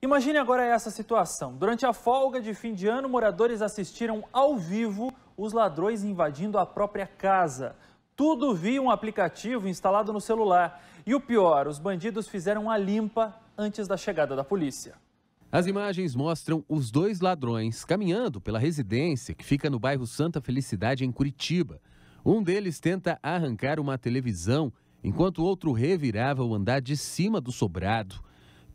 Imagine agora essa situação. Durante a folga de fim de ano, moradores assistiram ao vivo os ladrões invadindo a própria casa. Tudo via um aplicativo instalado no celular. E o pior, os bandidos fizeram a limpa antes da chegada da polícia. As imagens mostram os dois ladrões caminhando pela residência que fica no bairro Santa Felicidade, em Curitiba. Um deles tenta arrancar uma televisão, enquanto o outro revirava o andar de cima do sobrado.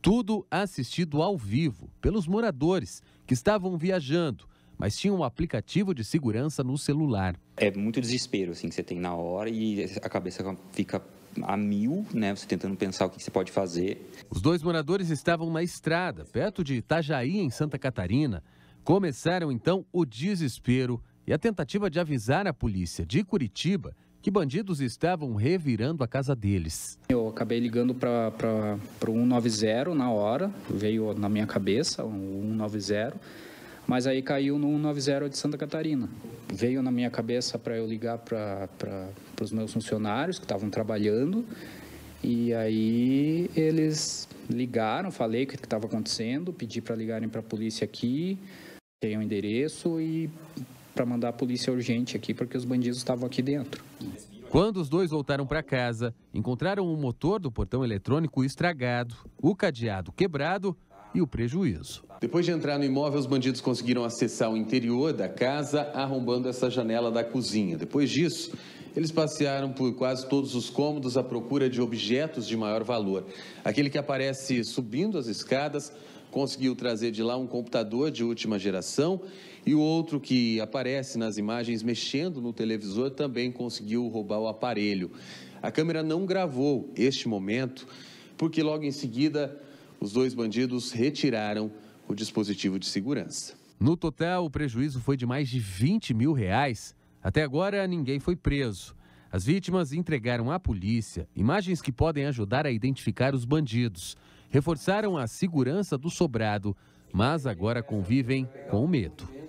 Tudo assistido ao vivo pelos moradores que estavam viajando, mas tinham um aplicativo de segurança no celular. É muito desespero assim que você tem na hora e a cabeça fica a mil, né? Você tentando pensar o que você pode fazer. Os dois moradores estavam na estrada, perto de Itajaí, em Santa Catarina. Começaram então o desespero e a tentativa de avisar a polícia de Curitiba que bandidos estavam revirando a casa deles. Eu acabei ligando para o 190 na hora, veio na minha cabeça o 190, mas aí caiu no 190 de Santa Catarina. Veio na minha cabeça para eu ligar para os meus funcionários que estavam trabalhando e aí eles ligaram, falei o que estava acontecendo, pedi para ligarem para a polícia aqui, tem o um endereço e para mandar a polícia urgente aqui, porque os bandidos estavam aqui dentro. Quando os dois voltaram para casa, encontraram o motor do portão eletrônico estragado, o cadeado quebrado e o prejuízo. Depois de entrar no imóvel, os bandidos conseguiram acessar o interior da casa, arrombando essa janela da cozinha. Depois disso, eles passearam por quase todos os cômodos à procura de objetos de maior valor. Aquele que aparece subindo as escadas conseguiu trazer de lá um computador de última geração e o outro que aparece nas imagens mexendo no televisor também conseguiu roubar o aparelho. A câmera não gravou este momento porque logo em seguida os dois bandidos retiraram o dispositivo de segurança. No total, o prejuízo foi de mais de 20 mil reais. Até agora, ninguém foi preso. As vítimas entregaram à polícia imagens que podem ajudar a identificar os bandidos. Reforçaram a segurança do sobrado, mas agora convivem com o medo.